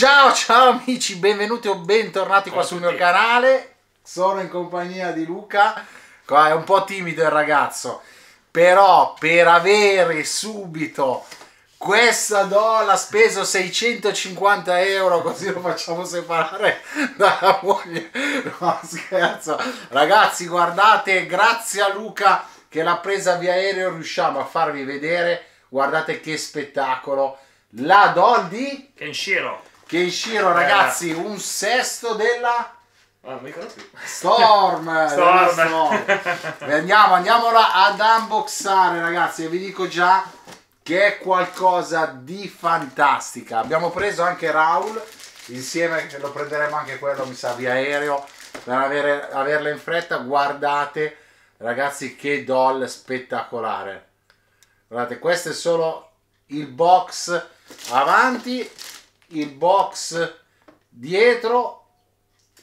Ciao ciao amici, benvenuti o bentornati qua sul mio canale. Sono in compagnia di Luca. Qua è un po' timido il ragazzo, però per avere subito questa dola speso 650 euro così lo facciamo separare dalla moglie no scherzo ragazzi guardate grazie a Luca che l'ha presa via aereo riusciamo a farvi vedere guardate che spettacolo la doll di Kenshiro che in Shiro, eh, ragazzi, un sesto della... Ah, Storm! Storm. Storm. andiamo, andiamola ad unboxare, ragazzi, e vi dico già che è qualcosa di fantastica. Abbiamo preso anche Raul, insieme lo prenderemo anche quello, mi sa, via aereo, per avere, averla in fretta. Guardate, ragazzi, che doll spettacolare. Guardate, questo è solo il box avanti il box dietro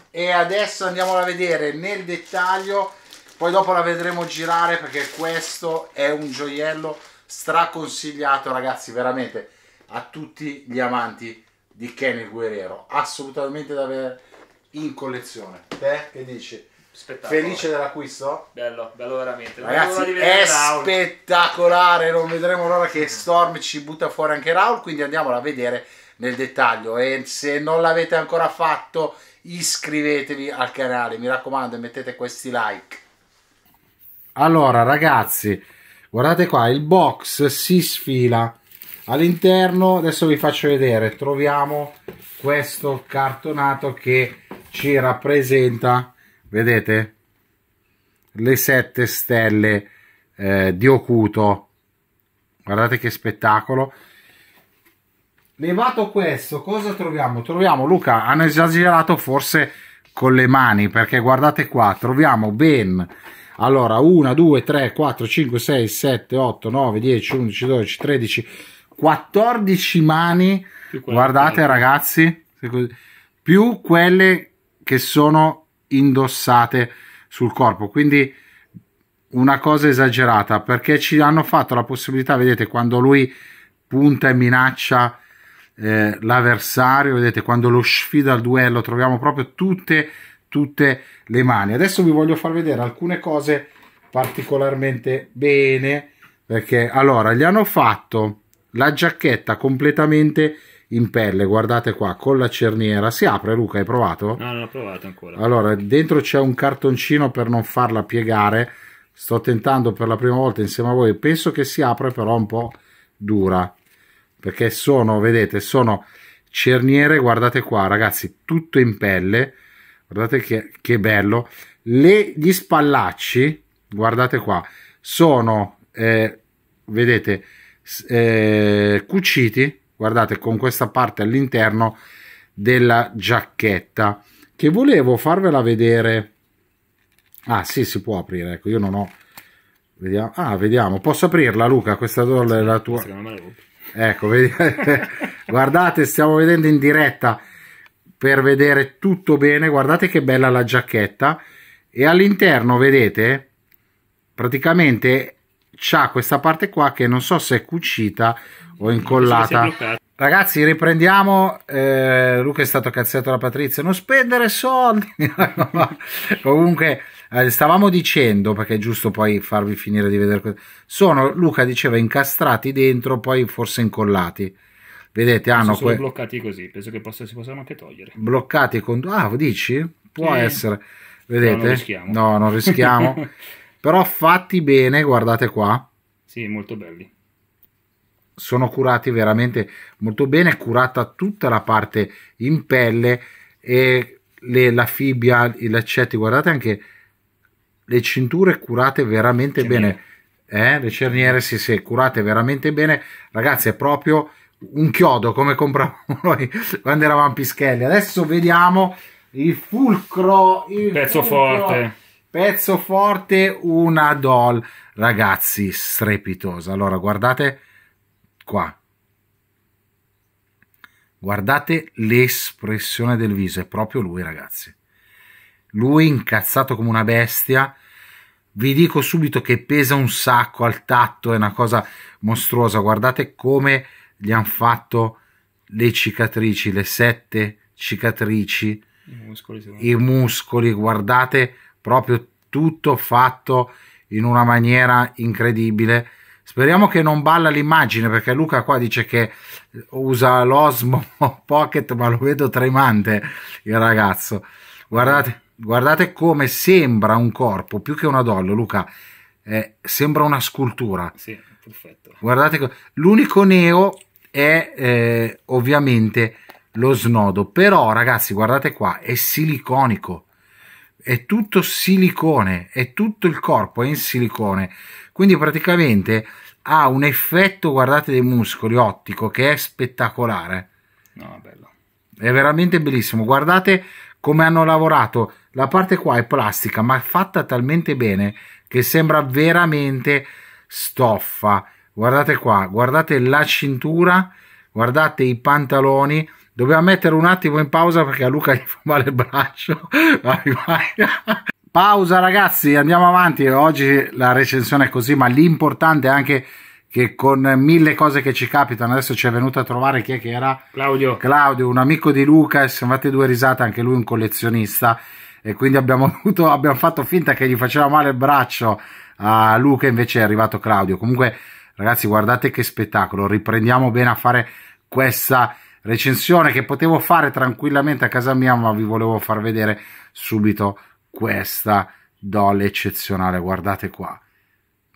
e adesso andiamola a vedere nel dettaglio poi dopo la vedremo girare perché questo è un gioiello straconsigliato ragazzi veramente a tutti gli amanti di Kenny Guerrero assolutamente da avere in collezione te che dici? Spettacolo. Felice dell'acquisto? Bello, bello veramente. Ragazzi, è spettacolare, non vedremo l'ora che Storm ci butta fuori anche Raul, quindi andiamola a vedere nel dettaglio e se non l'avete ancora fatto iscrivetevi al canale, mi raccomando e mettete questi like. Allora ragazzi, guardate qua, il box si sfila. All'interno, adesso vi faccio vedere, troviamo questo cartonato che ci rappresenta, vedete, le sette stelle eh, di Ocuto. Guardate che spettacolo. Levato questo, cosa troviamo? Troviamo, Luca, hanno esagerato forse con le mani, perché guardate qua, troviamo ben... Allora, 1, 2, 3, 4, 5, 6, 7, 8, 9, 10, 11, 12, 13, 14 mani. Guardate ragazzi, più quelle che sono indossate sul corpo. Quindi una cosa esagerata perché ci hanno fatto la possibilità, vedete, quando lui punta e minaccia eh, l'avversario, vedete quando lo sfida al duello troviamo proprio tutte, tutte le mani. Adesso vi voglio far vedere alcune cose particolarmente bene perché allora gli hanno fatto la giacchetta completamente in pelle, guardate qua, con la cerniera. Si apre, Luca, hai provato? No, non ho provato ancora. Allora, dentro c'è un cartoncino per non farla piegare. Sto tentando per la prima volta insieme a voi. Penso che si apre, però un po' dura perché sono, vedete, sono cerniere, guardate qua ragazzi, tutto in pelle, guardate che, che bello, Le, gli spallacci, guardate qua, sono, eh, vedete, eh, cuciti, guardate, con questa parte all'interno della giacchetta, che volevo farvela vedere, ah sì, si può aprire, ecco, io non ho, vediamo, ah, vediamo, posso aprirla Luca, questa è la tua... Ecco, guardate, stiamo vedendo in diretta per vedere tutto bene. Guardate che bella la giacchetta. E all'interno, vedete, praticamente c'ha questa parte qua che non so se è cucita o incollata. Ragazzi, riprendiamo. Eh, Luca è stato cazziato da Patrizia. Non spendere soldi. Comunque eh, stavamo dicendo, perché è giusto poi farvi finire di vedere, sono, Luca diceva, incastrati dentro, poi forse incollati. Vedete, hanno... Sono que- bloccati così, penso che possa, si possano anche togliere. Bloccati con... Ah, dici? Può sì. essere. Vedete? No, non rischiamo. No, non rischiamo. Però fatti bene, guardate qua. Sì, molto belli sono curati veramente molto bene, curata tutta la parte in pelle e le, la fibbia, i laccetti, guardate anche le cinture curate veramente cerniere. bene, eh? le cerniere sì, sì, curate veramente bene, ragazzi è proprio un chiodo come compravamo noi quando eravamo pischelli. Adesso vediamo il fulcro, il pezzo fulcro, forte. Pezzo forte, una doll, ragazzi, strepitosa. Allora, guardate qua. Guardate l'espressione del viso, è proprio lui, ragazzi. Lui incazzato come una bestia. Vi dico subito che pesa un sacco al tatto, è una cosa mostruosa. Guardate come gli hanno fatto le cicatrici, le sette cicatrici, i muscoli, i muscoli, guardate proprio tutto fatto in una maniera incredibile. Speriamo che non balla l'immagine perché Luca qua dice che usa l'Osmo Pocket, ma lo vedo tremante il ragazzo. Guardate guardate come sembra un corpo più che una doll, Luca. Eh, sembra una scultura. Sì, perfetto. Guardate, l'unico neo è eh, ovviamente lo snodo, però ragazzi, guardate qua, è siliconico. È tutto silicone, è tutto il corpo è in silicone. Quindi praticamente ha un effetto, guardate, dei muscoli ottico che è spettacolare. No, bello. È veramente bellissimo. Guardate come hanno lavorato la parte qua è plastica, ma è fatta talmente bene che sembra veramente stoffa. Guardate qua, guardate la cintura, guardate i pantaloni. Dobbiamo mettere un attimo in pausa perché a Luca gli fa male il braccio. Vai, vai. Pausa ragazzi, andiamo avanti. Oggi la recensione è così, ma l'importante è anche che con mille cose che ci capitano, adesso ci è venuto a trovare chi è che era? Claudio. Claudio, un amico di Luca, siamo fatti due risate, anche lui un collezionista e quindi abbiamo, avuto, abbiamo fatto finta che gli faceva male il braccio a Luca invece è arrivato Claudio comunque ragazzi guardate che spettacolo riprendiamo bene a fare questa recensione che potevo fare tranquillamente a casa mia ma vi volevo far vedere subito questa doll eccezionale guardate qua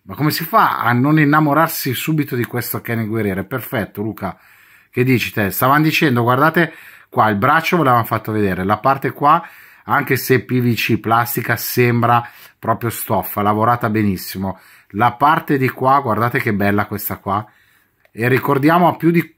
ma come si fa a non innamorarsi subito di questo Kenny Guerriere perfetto Luca che dici te stavano dicendo guardate qua il braccio ve l'avevano fatto vedere la parte qua anche se PVC plastica sembra proprio stoffa, lavorata benissimo. La parte di qua, guardate che bella questa qua, e ricordiamo ha più di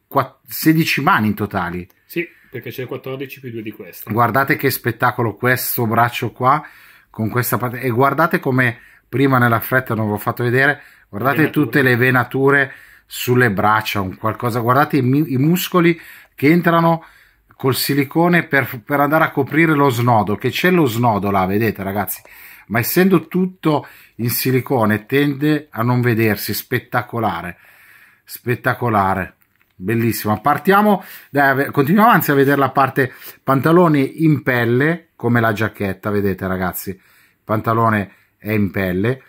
16 mani in totali. Sì, perché c'è 14 più 2 di questa. Guardate che spettacolo questo braccio qua, con questa parte, e guardate come prima nella fretta non vi ho fatto vedere, guardate venature. tutte le venature sulle braccia, un qualcosa, guardate i, i muscoli che entrano col silicone per, per andare a coprire lo snodo, che c'è lo snodo là, vedete ragazzi, ma essendo tutto in silicone tende a non vedersi, spettacolare, spettacolare bellissima. Partiamo, dai, continuiamo anzi a vedere la parte pantaloni in pelle, come la giacchetta, vedete ragazzi, il pantalone è in pelle,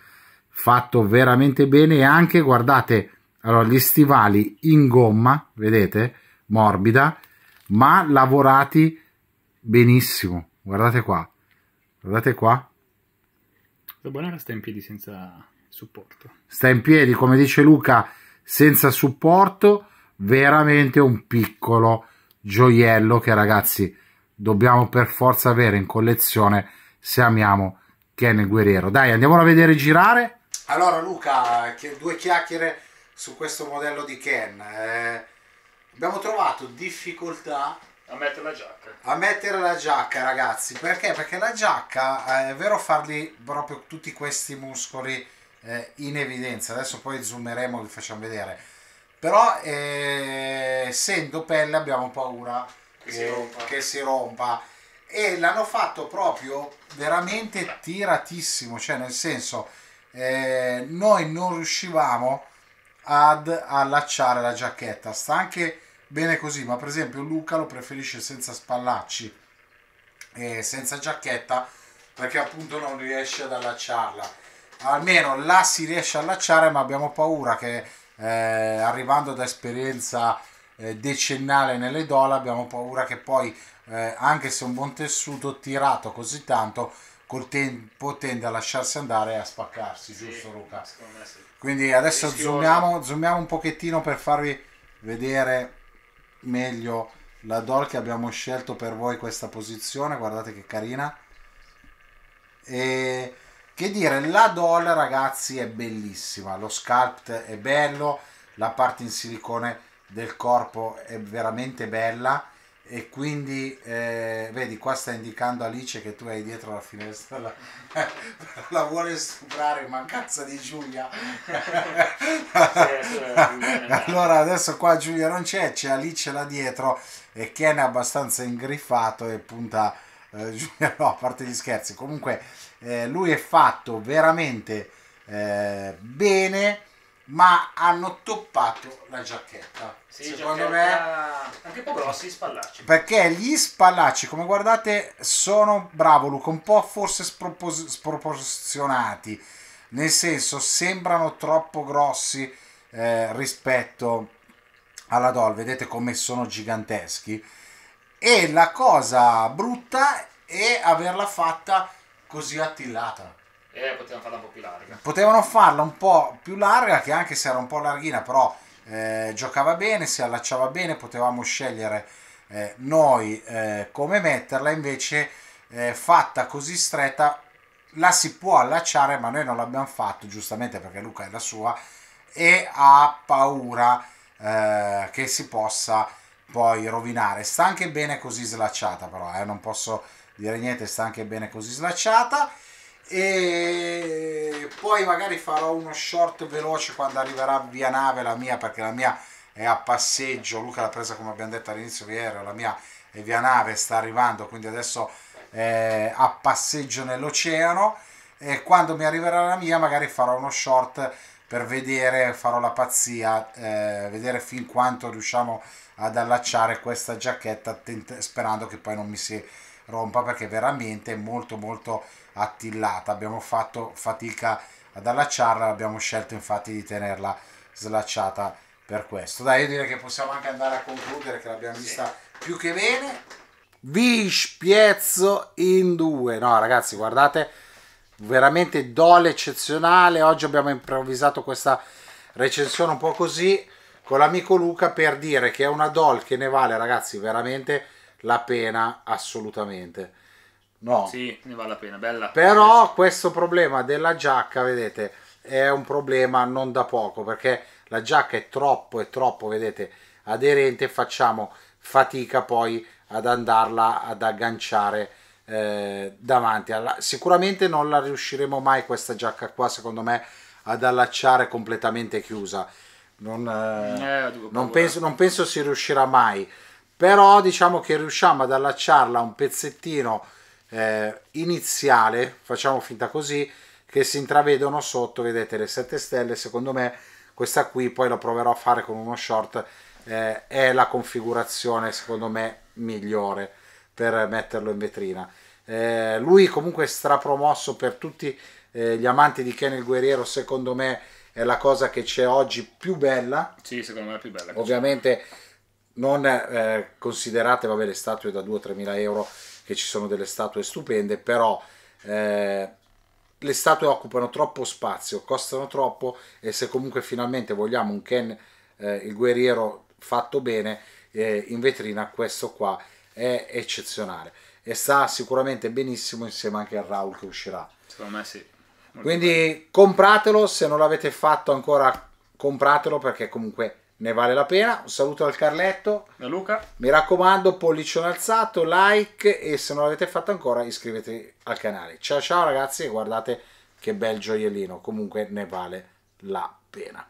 fatto veramente bene e anche, guardate, allora, gli stivali in gomma, vedete, morbida, ma lavorati benissimo. Guardate qua, guardate qua. La Bonera sta in piedi senza supporto. Sta in piedi, come dice Luca, senza supporto, veramente un piccolo gioiello che ragazzi dobbiamo per forza avere in collezione se amiamo Ken Guerriero. Dai, andiamolo a vedere girare. Allora Luca, due chiacchiere su questo modello di Ken. Eh abbiamo trovato difficoltà a mettere la giacca. A mettere la giacca, ragazzi, perché? Perché la giacca eh, è vero fargli proprio tutti questi muscoli eh, in evidenza. Adesso poi zoomeremo, vi facciamo vedere. Però eh, essendo pelle abbiamo paura che, che, si rompa. che si rompa. E l'hanno fatto proprio veramente tiratissimo, cioè nel senso eh, noi non riuscivamo ad allacciare la giacchetta. Sta anche bene così, ma per esempio Luca lo preferisce senza spallacci e senza giacchetta perché appunto non riesce ad allacciarla. Almeno là si riesce a allacciare, ma abbiamo paura che eh, arrivando da esperienza eh, decennale nelle dola abbiamo paura che poi eh, anche se un buon tessuto tirato così tanto col tempo tende a lasciarsi andare e a spaccarsi, sì, giusto Luca? Sì. Quindi adesso zoomiamo, zoomiamo un pochettino per farvi vedere meglio la doll che abbiamo scelto per voi questa posizione guardate che carina e che dire la doll ragazzi è bellissima lo sculpt è bello la parte in silicone del corpo è veramente bella e quindi eh, vedi qua sta indicando Alice che tu hai dietro la finestra la, la vuole stuprare mancanza di Giulia allora adesso qua Giulia non c'è c'è Alice là dietro e Ken è abbastanza ingriffato e punta eh, Giulia no a parte gli scherzi comunque eh, lui è fatto veramente eh, bene ma hanno toppato la giacchetta. Sì, Secondo giacchetta... me anche un po' grossi gli spallacci. Perché gli spallacci, come guardate, sono bravo Luca, un po' forse spropos- sproporzionati, nel senso sembrano troppo grossi eh, rispetto alla Doll, vedete come sono giganteschi. E la cosa brutta è averla fatta così attillata eh, potevano farla un po' più larga. Potevano farla un po' più larga, che anche se era un po' larghina, però eh, giocava bene, si allacciava bene, potevamo scegliere eh, noi eh, come metterla, invece eh, fatta così stretta la si può allacciare, ma noi non l'abbiamo fatto, giustamente perché Luca è la sua, e ha paura eh, che si possa poi rovinare. Sta anche bene così slacciata, però, non posso dire niente, sta anche bene così slacciata e poi magari farò uno short veloce quando arriverà via nave la mia perché la mia è a passeggio Luca l'ha presa come abbiamo detto all'inizio ieri la mia è via nave sta arrivando quindi adesso è a passeggio nell'oceano e quando mi arriverà la mia magari farò uno short per vedere farò la pazzia eh, vedere fin quanto riusciamo ad allacciare questa giacchetta sperando che poi non mi si rompa perché veramente molto molto attillata abbiamo fatto fatica ad allacciarla abbiamo scelto infatti di tenerla slacciata per questo dai io direi che possiamo anche andare a concludere che l'abbiamo vista più che bene vi spiezzo in due no ragazzi guardate veramente dole eccezionale oggi abbiamo improvvisato questa recensione un po' così con l'amico Luca per dire che è una doll che ne vale ragazzi veramente la pena assolutamente. No. Sì, ne vale la pena, bella. Però questo problema della giacca, vedete, è un problema non da poco, perché la giacca è troppo, è troppo, vedete, aderente, facciamo fatica poi ad andarla ad agganciare eh, davanti. Alla... Sicuramente non la riusciremo mai questa giacca qua, secondo me, ad allacciare completamente chiusa. Non, eh, eh non, penso, non penso si riuscirà mai però diciamo che riusciamo ad allacciarla un pezzettino eh, iniziale, facciamo finta così, che si intravedono sotto, vedete le 7 stelle, secondo me questa qui poi la proverò a fare con uno short, eh, è la configurazione secondo me migliore per metterlo in vetrina. Eh, lui comunque è strapromosso per tutti eh, gli amanti di Ken il Guerriero, secondo me è la cosa che c'è oggi più bella. Sì, secondo me è più bella. Ovviamente non eh, considerate vabbè, le statue da 2-3 mila euro che ci sono delle statue stupende però eh, le statue occupano troppo spazio costano troppo e se comunque finalmente vogliamo un Ken eh, il guerriero fatto bene eh, in vetrina questo qua è eccezionale e sta sicuramente benissimo insieme anche al Raul che uscirà secondo me sì Molto quindi bene. compratelo se non l'avete fatto ancora compratelo perché comunque ne vale la pena. Un saluto al Carletto, da Luca. Mi raccomando, pollicione alzato, like e se non l'avete fatto ancora iscrivetevi al canale. Ciao ciao ragazzi e guardate che bel gioiellino, comunque ne vale la pena.